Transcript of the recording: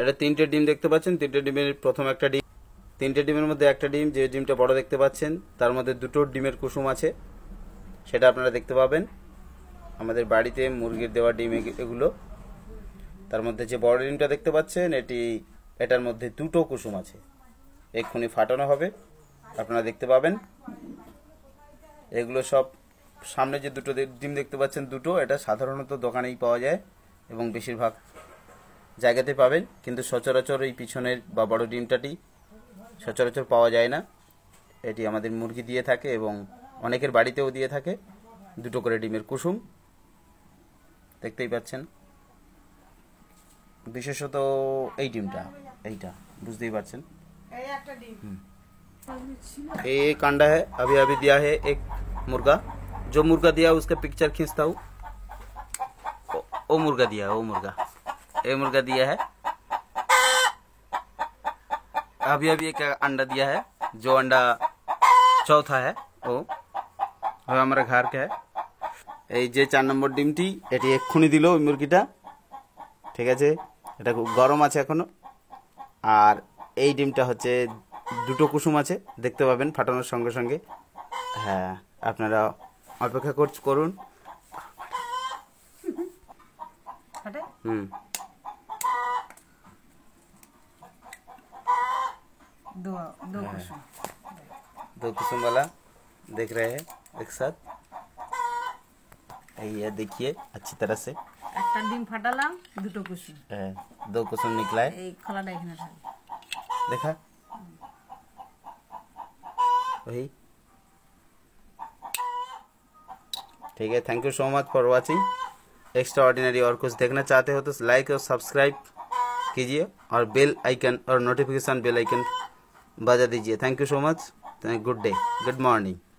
এটা তিনটে ডিম দেখতে পাচ্ছেন তিনটে ডিমের প্রথম একটা ডিম তিনটে ডিমের মধ্যে একটা ডিম যে ডিমটা বড় দেখতে পাচ্ছেন তার মধ্যে দুটো ডিমের কুসুম আছে সেটা আপনারা দেখতে পাবেন আমাদের বাড়িতে মুরগির দেওয়া ডিম এগুলো তার মধ্যে যে বড় ডিমটা দেখতে পাচ্ছেন এটি এটার মধ্যে দুটো কুসুম আছে এক্ষুনি ফাটানো হবে আপনারা দেখতে পাবেন এগুলো সব সামনে যে দুটো ডিম দেখতে পাচ্ছেন দুটো এটা সাধারণত দোকানেই পাওয়া যায় এবং বেশিরভাগ জায়গাতে পাবেন কিন্তু সচরাচর এই পিছনের বা বড় ডিমটাটি সচরাচর পাওয়া যায় না এটি আমাদের মুরগি দিয়ে থাকে এবং অনেকের বাড়িতেও দিয়ে থাকে দুটো করে ডিমের কুসুম দেখতেই পাচ্ছেন বিশেষত এই ডিমটা এইটা বুঝতেই পারছেন এই কান্ডা হ্যাঁ আবি আবি দিয়া হে এক মুরগা যে মুরগা দিয়া উসকে পিকচার খিঁচতা ও মুরগা দিয়া ও মুরগা ये मुर्गा दिया है अभी अभी एक अंडा दिया है जो अंडा চৌথা হ্যাঁ ও আমার ঘর কে এই যে চার নম্বর ডিমটি এটি এক্ষুনি দিল ওই মুরগিটা ঠিক আছে এটা খুব গরম আছে এখনো আর এই ডিমটা হচ্ছে দুটো কুসুম আছে দেখতে পাবেন ফাটানোর সঙ্গে সঙ্গে হ্যাঁ আপনারা অপেক্ষা করুন হুম दो दो हाँ। कुसुम दो कुसुम वाला देख रहे हैं एक साथ ये देखिए अच्छी तरह से একটা ডিম ফাটালাম দুটো কুসুম হ্যাঁ দো কুসুম নিকলায় এই খোলাটা এখানে থাকে দেখা ওই ठीक है thank you so much for watching extraordinary और कुछ देखना चाहते हो तो लाइक और सब्सक्राइब कीजिए और बेल आइकन और नोटिफिकेशन बेल आइकन बजा दीजिए thank you so much good day good morning